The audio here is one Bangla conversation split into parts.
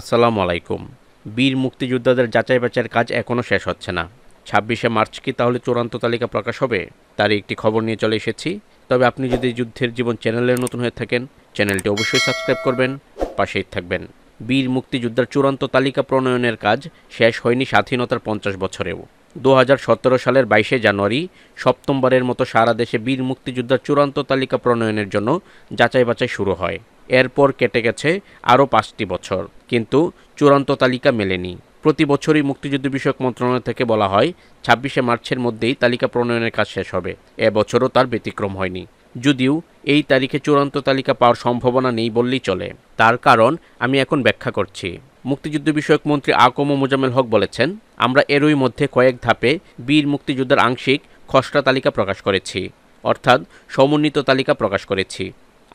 আসসালামু আলাইকুম বীর মুক্তিযোদ্ধাদের যাচাই বাছাইয়ের কাজ এখনও শেষ হচ্ছে না ছাব্বিশে মার্চ কি তাহলে চূড়ান্ত তালিকা প্রকাশ হবে তারই একটি খবর নিয়ে চলে এসেছি তবে আপনি যদি যুদ্ধের জীবন চ্যানেলে নতুন হয়ে থাকেন চ্যানেলটি অবশ্যই সাবস্ক্রাইব করবেন পাশেই থাকবেন বীর মুক্তিযোদ্ধার চূড়ান্ত তালিকা প্রণয়নের কাজ শেষ হয়নি স্বাধীনতার পঞ্চাশ বছরেও দু সালের বাইশে জানুয়ারি সপ্তমবারের মতো সারা দেশে বীর মুক্তিযোদ্ধার চূড়ান্ত তালিকা প্রণয়নের জন্য যাচাই বাছাই শুরু হয় এরপর কেটে গেছে আরও পাঁচটি বছর কিন্তু চূড়ান্ত তালিকা মেলেনি প্রতি বছরই মুক্তিযুদ্ধ বিষয়ক মন্ত্রণালয় থেকে বলা হয় ছাব্বিশে মার্চের মধ্যেই তালিকা প্রণয়নের কাজ শেষ হবে এবছরও তার ব্যতিক্রম হয়নি যদিও এই তারিখে চূড়ান্ত তালিকা পাওয়ার সম্ভাবনা নেই বললেই চলে তার কারণ আমি এখন ব্যাখ্যা করছি মুক্তিযুদ্ধ বিষয়ক মন্ত্রী আকম মোজামেল হক বলেছেন আমরা এরই মধ্যে কয়েক ধাপে বীর মুক্তিযোদ্ধার আংশিক খসড়া তালিকা প্রকাশ করেছি অর্থাৎ সমন্বিত তালিকা প্রকাশ করেছি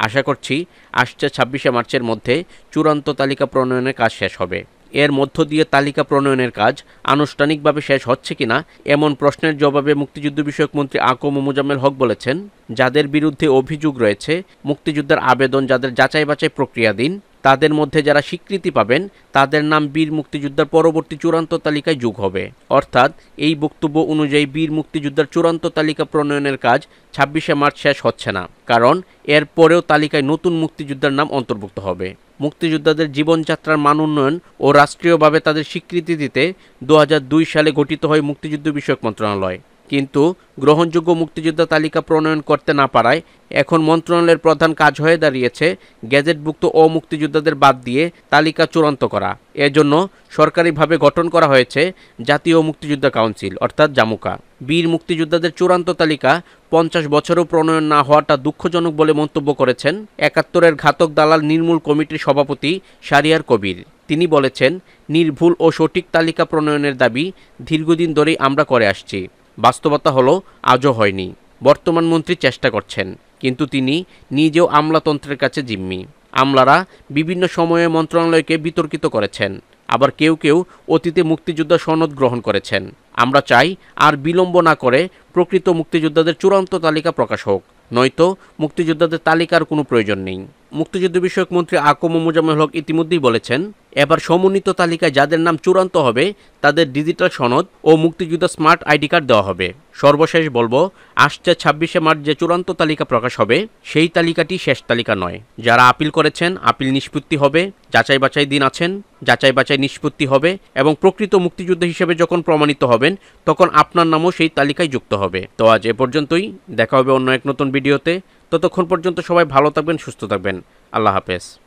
আশা করছি আসছে ছাব্বিশে মার্চের মধ্যে চূড়ান্ত তালিকা প্রণয়নের কাজ শেষ হবে এর মধ্য দিয়ে তালিকা প্রণয়নের কাজ আনুষ্ঠানিকভাবে শেষ হচ্ছে কিনা এমন প্রশ্নের জবাবে মুক্তিযুদ্ধ বিষয়ক মন্ত্রী আকম মোজাম্মেল হক বলেছেন যাদের বিরুদ্ধে অভিযোগ রয়েছে মুক্তিযুদ্ধের আবেদন যাদের যাচাই বাছাই প্রক্রিয়া দিন তাদের মধ্যে যারা স্বীকৃতি পাবেন তাদের নাম বীর মুক্তিযোদ্ধার পরবর্তী চূড়ান্ত তালিকায় যোগ হবে অর্থাৎ এই বক্তব্য অনুযায়ী বীর মুক্তিযোদ্ধার চূড়ান্ত তালিকা প্রণয়নের কাজ ছাব্বিশে মার্চ শেষ হচ্ছে না কারণ এরপরেও তালিকায় নতুন মুক্তিযোদ্ধার নাম অন্তর্ভুক্ত হবে মুক্তিযোদ্ধাদের জীবনযাত্রার মান উন্নয়ন ও রাষ্ট্রীয়ভাবে তাদের স্বীকৃতি দিতে দু সালে গঠিত হয় মুক্তিযুদ্ধ বিষয়ক মন্ত্রণালয় কিন্তু গ্রহণযোগ্য মুক্তিযোদ্ধা তালিকা প্রণয়ন করতে না পারায় এখন মন্ত্রণালয়ের প্রধান কাজ হয়ে দাঁড়িয়েছে গেজেটভুক্ত ও মুক্তিযোদ্ধাদের বাদ দিয়ে তালিকা চূড়ান্ত করা এজন্য সরকারিভাবে গঠন করা হয়েছে জাতীয় মুক্তিযোদ্ধা কাউন্সিল অর্থাৎ জামুকা বীর মুক্তিযোদ্ধাদের চূড়ান্ত তালিকা পঞ্চাশ বছরও প্রণয়ন না হওয়াটা দুঃখজনক বলে মন্তব্য করেছেন একাত্তরের ঘাতক দালাল নির্মূল কমিটির সভাপতি সারিয়ার কবির তিনি বলেছেন নির্ভুল ও সঠিক তালিকা প্রণয়নের দাবি দীর্ঘদিন ধরেই আমরা করে আসছি বাস্তবতা হলো আজও হয়নি বর্তমান মন্ত্রী চেষ্টা করছেন কিন্তু তিনি নিজেও আমলাতন্ত্রের কাছে জিম্মি আমলারা বিভিন্ন সময়ে মন্ত্রণালয়কে বিতর্কিত করেছেন আবার কেউ কেউ অতীতে মুক্তিযোদ্ধা সনদ গ্রহণ করেছেন আমরা চাই আর বিলম্ব না করে প্রকৃত মুক্তিযোদ্ধাদের চূড়ান্ত তালিকা প্রকাশ হোক নয়তো মুক্তিযোদ্ধাদের তালিকার কোনো প্রয়োজন নেই মুক্তিযুদ্ধ বিষয়ক মন্ত্রী আকম মোজাম্মেল হক ইতিমধ্যেই বলেছেন এবার সমন্বিত তালিকায় যাদের নাম চূড়ান্ত হবে তাদের ডিজিটাল সনদ ও মুক্তিযুদ্ধ স্মার্ট আইডি কার্ড দেওয়া হবে সর্বশেষ বলবো আসছে ছাব্বিশে মার্চ যে চূড়ান্ত তালিকা প্রকাশ হবে সেই তালিকাটি শেষ তালিকা নয় যারা আপিল করেছেন আপিল নিষ্পত্তি হবে যাচাই বাছাই দিন আছেন যাচাই বাছাই নিষ্পত্তি হবে এবং প্রকৃত মুক্তিযুদ্ধ হিসেবে যখন প্রমাণিত হবেন তখন আপনার নামও সেই তালিকায় যুক্ত হবে তো আজ এ পর্যন্তই দেখা হবে অন্য এক নতুন ভিডিওতে ততক্ষণ পর্যন্ত সবাই ভালো থাকবেন সুস্থ থাকবেন আল্লাহ হাফেজ